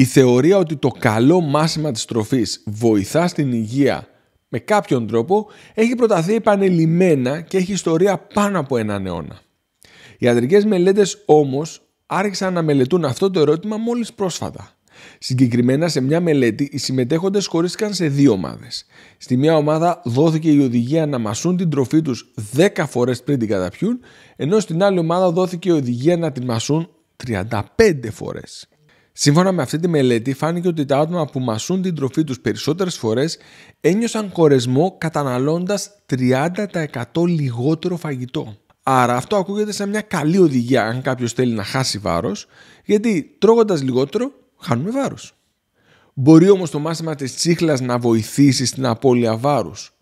Η θεωρία ότι το καλό μάσημα της τροφής βοηθά στην υγεία με κάποιον τρόπο έχει προταθεί επανελειμμένα και έχει ιστορία πάνω από έναν αιώνα. Οι ιατρικές μελέτες όμως άρχισαν να μελετούν αυτό το ερώτημα μόλις πρόσφατα. Συγκεκριμένα σε μια μελέτη οι συμμετέχοντες χωρίστηκαν σε δύο ομάδες. Στη μια ομάδα δόθηκε η οδηγία να μασούν την τροφή τους 10 φορές πριν την καταπιούν, ενώ στην άλλη ομάδα δόθηκε η οδηγία να την μασούν 35 φορές. Σύμφωνα με αυτή τη μελέτη, φάνηκε ότι τα άτομα που μασούν την τροφή τους περισσότερες φορές ένιωσαν κορεσμό καταναλώντας 30% λιγότερο φαγητό. Άρα αυτό ακούγεται σαν μια καλή οδηγία αν κάποιος θέλει να χάσει βάρος, γιατί τρώγοντας λιγότερο χάνουμε βάρος. Μπορεί όμως το μάσημα της τσίχλας να βοηθήσει στην απώλεια βάρους.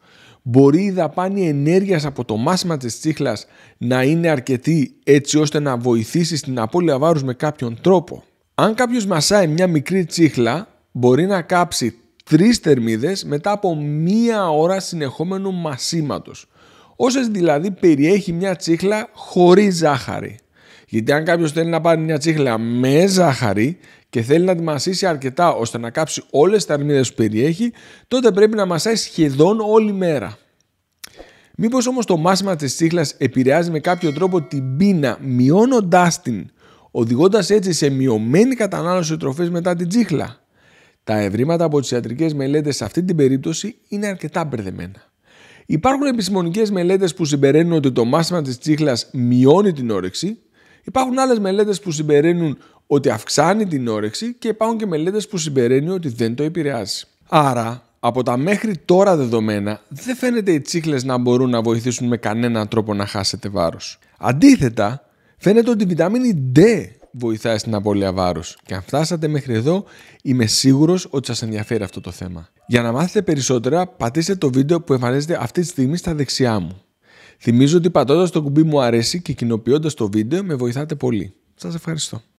Μπορεί η δαπάνη ενέργειας από το μάσημα της τσίχλας να είναι αρκετή έτσι ώστε να βοηθήσει στην απώλεια βάρους με κάποιον τρόπο. Αν κάποιος μασάει μια μικρή τσίχλα, μπορεί να κάψει τρεις θερμίδες μετά από μία ώρα συνεχόμενου μασήματος. Όσες δηλαδή περιέχει μια τσίχλα χωρίς ζάχαρη. Γιατί αν κάποιος θέλει να πάρει μια τσίχλα με ζάχαρη και θέλει να τη μασίσει αρκετά ώστε να κάψει όλες τις θερμίδες που περιέχει, τότε πρέπει να μασάει σχεδόν όλη μέρα. Μήπως όμως το μάσημα της τσίχλας επηρεάζει με κάποιο τρόπο την πείνα, μειώνοντάς την οδηγώντας έτσι σε μειωμένη κατανάλωση τροφής μετά την τσίχλα. Τα ευρήματα από τις ιατρικές μελέτες σε αυτή την περίπτωση είναι αρκετά μπερδεμένα. Υπάρχουν επιστημονικές μελέτες που συμπεραίνουν ότι το μάσημα της τσίχλας μειώνει την όρεξη, υπάρχουν άλλες μελέτες που συμπεραίνουν ότι αυξάνει την όρεξη και υπάρχουν και μελέτες που συμπεραίνουν ότι δεν το επηρεάζει. Άρα, από τα μέχρι τώρα δεδομένα, δεν φαίνεται οι τσίχλες να μπορούν να βοηθήσουν με κανέναν τρόπο να χάσετε βάρος. Αντίθετα, Φαίνεται ότι η βιτάμινη D βοηθάει στην απώλεια βάρους. Και αν φτάσατε μέχρι εδώ, είμαι σίγουρος ότι σας ενδιαφέρει αυτό το θέμα. Για να μάθετε περισσότερα, πατήστε το βίντεο που εμφανίζεται αυτή τη στιγμή στα δεξιά μου. Θυμίζω ότι πατώντας το κουμπί μου αρέσει και κοινοποιώντας το βίντεο με βοηθάτε πολύ. Σας ευχαριστώ.